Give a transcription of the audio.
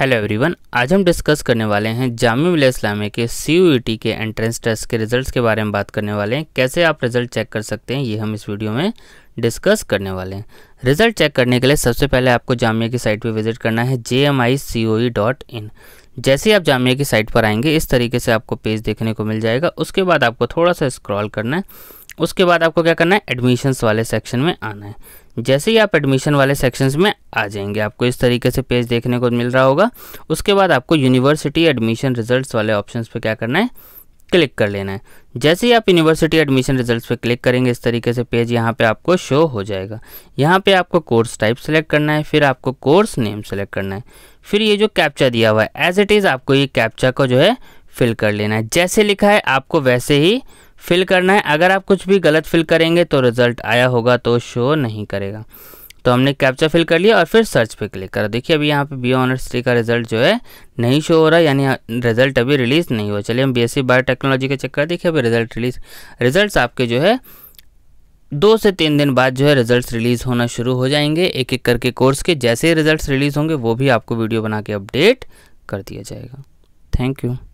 hello everyone आज हम discuss करने वाले हैं जामिया मिलिया इस्लामिया के सी e के एंट्रेंस टेस्ट के रिजल्ट्स के बारे में बात करने वाले हैं कैसे आप रिजल्ट चेक कर सकते हैं ये हम इस वीडियो में डिस्कस करने वाले हैं रिजल्ट चेक करने के लिए सबसे पहले आपको जामिया की साइट पर विजिट करना है जे M I C O dot in जैसे ही आप जामिया की साइट पर आएंगे इस तरीके से आपको पेज देखने को मिल जाएगा उसके बाद आपको थोड़ा सा स्क्रॉल करना है उसके बाद आपको क्या करना है एडमिशन्स वाले सेक्शन में आना है जैसे ही आप एडमिशन वाले सेक्शंस में आ जाएंगे आपको इस तरीके से पेज देखने को मिल रहा होगा उसके बाद आपको यूनिवर्सिटी एडमिशन रिजल्ट्स वाले ऑप्शंस पे क्या करना है क्लिक कर लेना है जैसे ही आप यूनिवर्सिटी एडमिशन रिजल्ट्स पे क्लिक करेंगे इस तरीके से पेज यहाँ पे आपको शो हो जाएगा यहाँ पे आपको कोर्स टाइप सेलेक्ट करना है फिर आपको कोर्स नेम सेलेक्ट करना है फिर ये जो कैप्चा दिया हुआ है एज इट इज़ आपको ये कैप्चा को जो है फिल कर लेना है जैसे लिखा है आपको वैसे ही फिल करना है अगर आप कुछ भी गलत फिल करेंगे तो रिज़ल्ट आया होगा तो शो नहीं करेगा तो हमने कैप्चा फिल कर लिया और फिर सर्च पे क्लिक करा देखिए अभी यहाँ पे बी ऑनर्स का रिजल्ट जो है नहीं शो हो रहा यानी रिजल्ट अभी रिलीज़ नहीं हुआ चलिए हम बी एस सी बायोटेक्नोलॉजी का चेक कर देखिए अभी रिजल्ट रिलीज रिजल्ट्स आपके जो है दो से तीन दिन बाद जो है रिजल्ट्स रिलीज़ होना शुरू हो जाएंगे एक एक करके कोर्स के जैसे ही रिजल्ट्स रिलीज़ होंगे वो भी आपको वीडियो बना के अपडेट कर दिया जाएगा थैंक यू